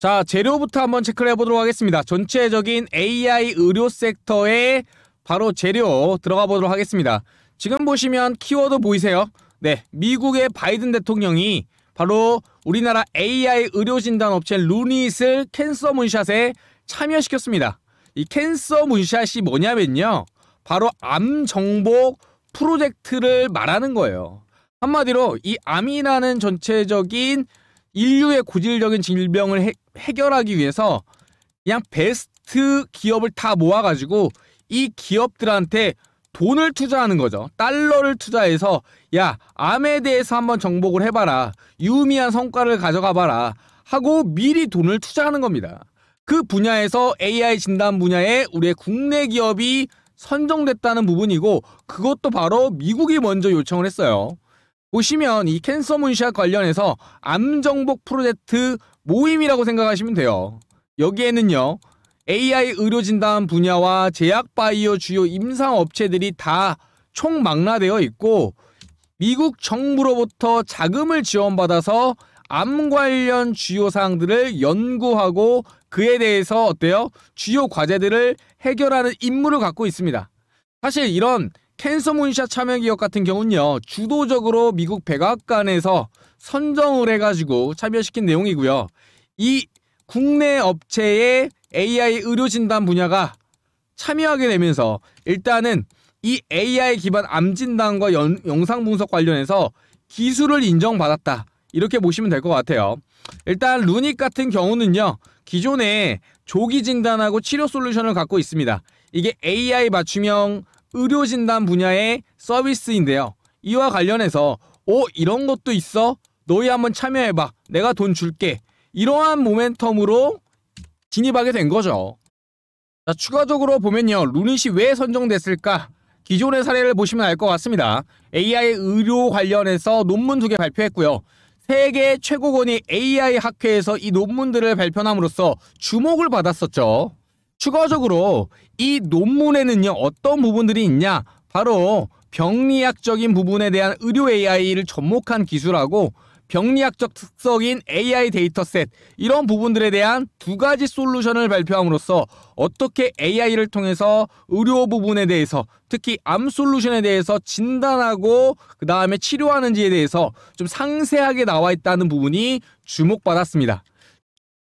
자, 재료부터 한번 체크를 해보도록 하겠습니다. 전체적인 AI 의료 섹터에 바로 재료 들어가 보도록 하겠습니다. 지금 보시면 키워드 보이세요? 네, 미국의 바이든 대통령이 바로 우리나라 AI 의료진단 업체 루닛을 캔서 문샷에 참여시켰습니다. 이 캔서 문샷이 뭐냐면요. 바로 암 정복 프로젝트를 말하는 거예요. 한마디로 이 암이라는 전체적인 인류의 고질적인 질병을 해결하기 위해서 그냥 베스트 기업을 다 모아가지고 이 기업들한테 돈을 투자하는 거죠. 달러를 투자해서 야 암에 대해서 한번 정복을 해봐라. 유미한 성과를 가져가봐라. 하고 미리 돈을 투자하는 겁니다. 그 분야에서 AI 진단 분야에 우리의 국내 기업이 선정됐다는 부분이고 그것도 바로 미국이 먼저 요청을 했어요. 보시면 이 캔서 문샷 관련해서 암정복 프로젝트 모임이라고 생각하시면 돼요. 여기에는요. AI 의료진단 분야와 제약 바이오 주요 임상 업체들이 다 총망라되어 있고 미국 정부로부터 자금을 지원받아서 암 관련 주요 사항들을 연구하고 그에 대해서 어때요? 주요 과제들을 해결하는 임무를 갖고 있습니다. 사실 이런 캔서 문샷 참여 기업 같은 경우는요. 주도적으로 미국 백악관에서 선정을 해가지고 참여시킨 내용이고요. 이 국내 업체의 AI 의료 진단 분야가 참여하게 되면서 일단은 이 AI 기반 암 진단과 연, 영상 분석 관련해서 기술을 인정받았다. 이렇게 보시면 될 것 같아요. 일단 루닉 같은 경우는요. 기존에 조기 진단하고 치료 솔루션을 갖고 있습니다. 이게 AI 맞춤형 의료 진단 분야의 서비스인데요. 이와 관련해서 오 어, 이런 것도 있어? 너희 한번 참여해봐. 내가 돈 줄게. 이러한 모멘텀으로 진입하게 된 거죠. 자, 추가적으로 보면요. 루닛이 왜 선정됐을까? 기존의 사례를 보시면 알 것 같습니다. AI 의료 관련해서 논문 두 개 발표했고요. 세계 최고권위 AI 학회에서 이 논문들을 발표함으로써 주목을 받았었죠. 추가적으로 이 논문에는요, 어떤 부분들이 있냐? 바로 병리학적인 부분에 대한 의료 AI를 접목한 기술하고 병리학적 특성인 AI 데이터셋 이런 부분들에 대한 두 가지 솔루션을 발표함으로써 어떻게 AI를 통해서 의료 부분에 대해서 특히 암 솔루션에 대해서 진단하고 그 다음에 치료하는지에 대해서 좀 상세하게 나와 있다는 부분이 주목받았습니다.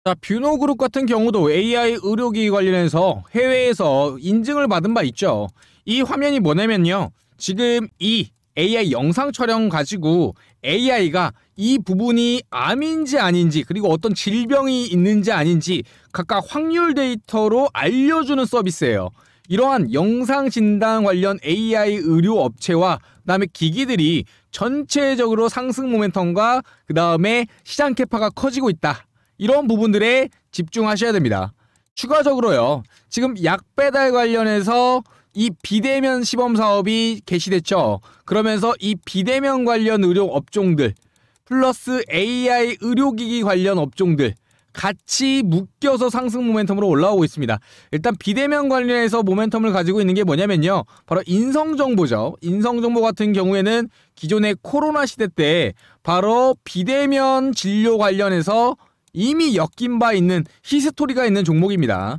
자, 뷰노 그룹 같은 경우도 AI 의료기 관련해서 해외에서 인증을 받은 바 있죠. 이 화면이 뭐냐면요. 지금 이 AI 영상 촬영 가지고 AI가 이 부분이 암인지 아닌지 그리고 어떤 질병이 있는지 아닌지 각각 확률 데이터로 알려주는 서비스예요. 이러한 영상 진단 관련 AI 의료 업체와 그다음에 기기들이 전체적으로 상승 모멘텀과 그다음에 시장 캐파가 커지고 있다. 이런 부분들에 집중하셔야 됩니다. 추가적으로요. 지금 약 배달 관련해서 이 비대면 시범 사업이 개시됐죠. 그러면서 이 비대면 관련 의료 업종들 플러스 AI 의료기기 관련 업종들 같이 묶여서 상승 모멘텀으로 올라오고 있습니다. 일단 비대면 관련해서 모멘텀을 가지고 있는 게 뭐냐면요. 바로 인성정보죠. 인성정보 같은 경우에는 기존의 코로나 시대 때 바로 비대면 진료 관련해서 이미 엮인 바 있는 히스토리가 있는 종목입니다.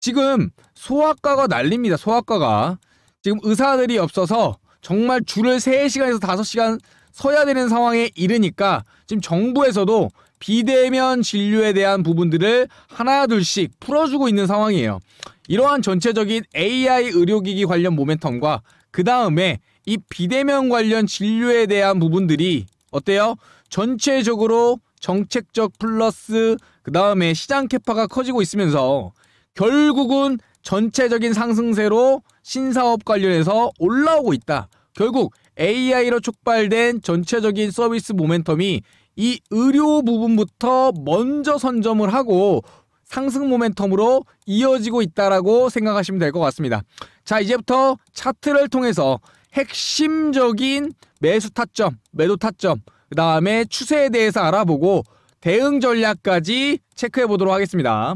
지금 소아과가 난립니다. 소아과가 지금 의사들이 없어서 정말 줄을 3시간에서 5시간 서야 되는 상황에 이르니까 지금 정부에서도 비대면 진료에 대한 부분들을 하나 둘씩 풀어주고 있는 상황이에요. 이러한 전체적인 AI 의료기기 관련 모멘텀과 그 다음에 이 비대면 관련 진료에 대한 부분들이 어때요? 전체적으로 정책적 플러스 그 다음에 시장 캐파가 커지고 있으면서 결국은 전체적인 상승세로 신사업 관련해서 올라오고 있다. 결국 AI로 촉발된 전체적인 서비스 모멘텀이 이 의료 부분부터 먼저 선점을 하고 상승 모멘텀으로 이어지고 있다라고 생각하시면 될 것 같습니다. 자, 이제부터 차트를 통해서 핵심적인 매수 타점, 매도 타점, 그 다음에 추세에 대해서 알아보고 대응 전략까지 체크해 보도록 하겠습니다.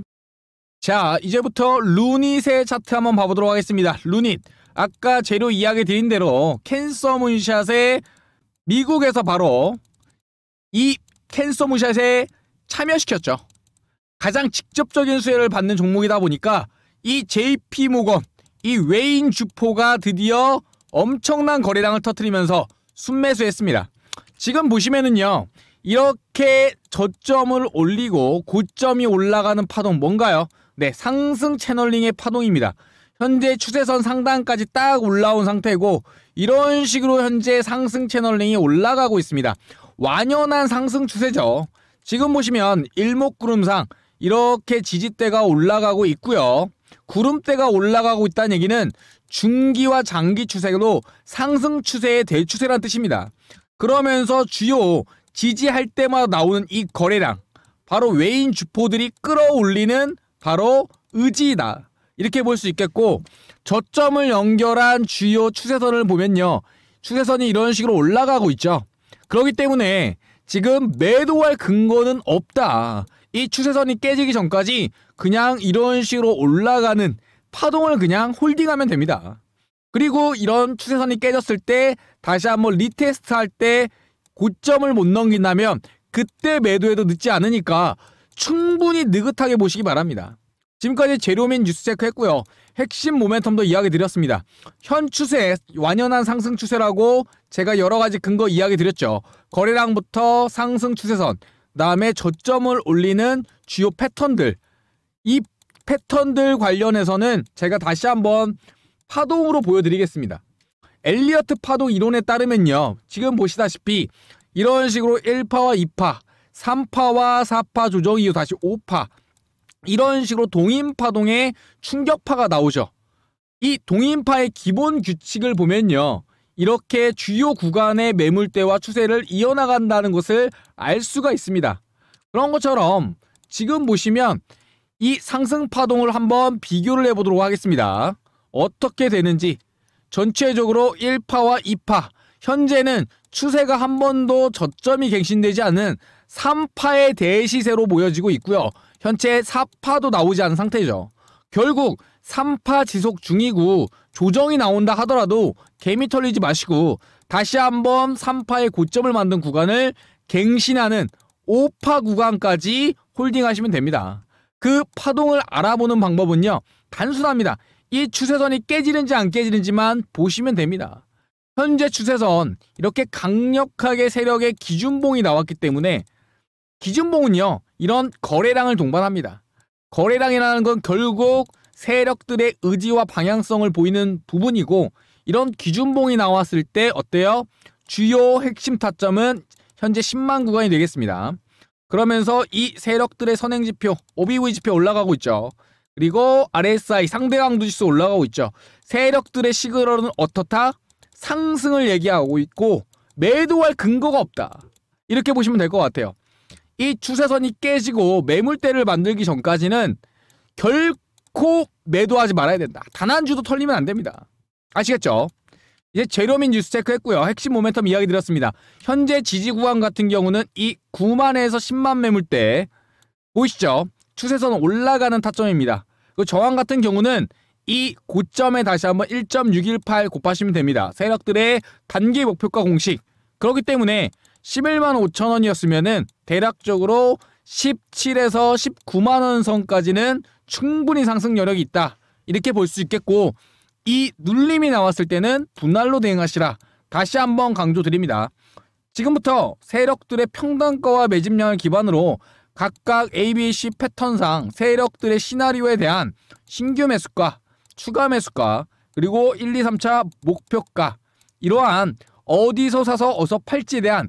자, 이제부터 루닛의 차트 한번 봐보도록 하겠습니다. 루닛. 아까 재료 이야기 드린 대로 캔서 문샷에 미국에서 바로 이 캔서 문샷에 참여시켰죠. 가장 직접적인 수혜를 받는 종목이다 보니까 이 JP 모건, 이 웨인 주포가 드디어 엄청난 거래량을 터뜨리면서 순매수했습니다. 지금 보시면은요. 이렇게 저점을 올리고 고점이 올라가는 파동 뭔가요? 네, 상승 채널링의 파동입니다. 현재 추세선 상단까지 딱 올라온 상태고 이런 식으로 현재 상승 채널링이 올라가고 있습니다. 완연한 상승 추세죠. 지금 보시면 일목구름상 이렇게 지지대가 올라가고 있고요. 구름대가 올라가고 있다는 얘기는 중기와 장기 추세로 상승 추세의 대추세란 뜻입니다. 그러면서 주요 지지할 때마다 나오는 이 거래량 바로 외인 주포들이 끌어올리는 바로 의지다. 이렇게 볼 수 있겠고 저점을 연결한 주요 추세선을 보면요. 추세선이 이런 식으로 올라가고 있죠. 그렇기 때문에 지금 매도할 근거는 없다. 이 추세선이 깨지기 전까지 그냥 이런 식으로 올라가는 파동을 그냥 홀딩하면 됩니다. 그리고 이런 추세선이 깨졌을 때 다시 한번 리테스트 할 때 고점을 못 넘긴다면 그때 매도해도 늦지 않으니까 충분히 느긋하게 보시기 바랍니다. 지금까지 재료민 뉴스체크 했고요. 핵심 모멘텀도 이야기 드렸습니다. 현 추세, 완연한 상승 추세라고 제가 여러 가지 근거 이야기 드렸죠. 거래량부터 상승 추세선, 다음에 저점을 올리는 주요 패턴들. 이 패턴들 관련해서는 제가 다시 한번 파동으로 보여드리겠습니다. 엘리어트 파동 이론에 따르면요. 지금 보시다시피 이런 식으로 1파와 2파, 3파와 4파 조정 이후 다시 5파 이런 식으로 동인파동에 충격파가 나오죠. 이 동인파의 기본 규칙을 보면요. 이렇게 주요 구간의 매물대와 추세를 이어나간다는 것을 알 수가 있습니다. 그런 것처럼 지금 보시면 이 상승파동을 한번 비교를 해보도록 하겠습니다. 어떻게 되는지 전체적으로 1파와 2파 현재는 추세가 한 번도 저점이 갱신되지 않은 3파의 대시세로 모여지고 있고요. 현재 4파도 나오지 않은 상태죠. 결국 3파 지속 중이고 조정이 나온다 하더라도 개미 털리지 마시고 다시 한번 3파의 고점을 만든 구간을 갱신하는 5파 구간까지 홀딩하시면 됩니다. 그 파동을 알아보는 방법은요. 단순합니다. 이 추세선이 깨지는지 안 깨지는지만 보시면 됩니다. 현재 추세선 이렇게 강력하게 세력의 기준봉이 나왔기 때문에 기준봉은요. 이런 거래량을 동반합니다. 거래량이라는 건 결국 세력들의 의지와 방향성을 보이는 부분이고 이런 기준봉이 나왔을 때 어때요? 주요 핵심 타점은 현재 10만 구간이 되겠습니다. 그러면서 이 세력들의 선행지표, OBV지표 올라가고 있죠. 그리고 RSI, 상대 강도지수 올라가고 있죠. 세력들의 시그널은 어떻다? 상승을 얘기하고 있고 매도할 근거가 없다. 이렇게 보시면 될 것 같아요. 이 추세선이 깨지고 매물대를 만들기 전까지는 결코 매도하지 말아야 된다. 단 한 주도 털리면 안 됩니다. 아시겠죠? 이제 제로민 뉴스 체크 했고요. 핵심 모멘텀 이야기 드렸습니다. 현재 지지 구간 같은 경우는 이 9만에서 10만 매물대 보이시죠? 추세선 올라가는 타점입니다. 그 저항 같은 경우는 이 고점에 다시 한번 1.618 곱하시면 됩니다. 세력들의 단기 목표가 공식. 그렇기 때문에 11만 5천 원이었으면은 대략적으로 17에서 19만 원 선까지는 충분히 상승 여력이 있다. 이렇게 볼 수 있겠고 이 눌림이 나왔을 때는 분할로 대응하시라. 다시 한번 강조드립니다. 지금부터 세력들의 평단가와 매집량을 기반으로 각각 ABC 패턴상 세력들의 시나리오에 대한 신규 매수가, 추가 매수가, 그리고 1, 2, 3차 목표가 이러한 어디서 사서 어서 팔지에 대한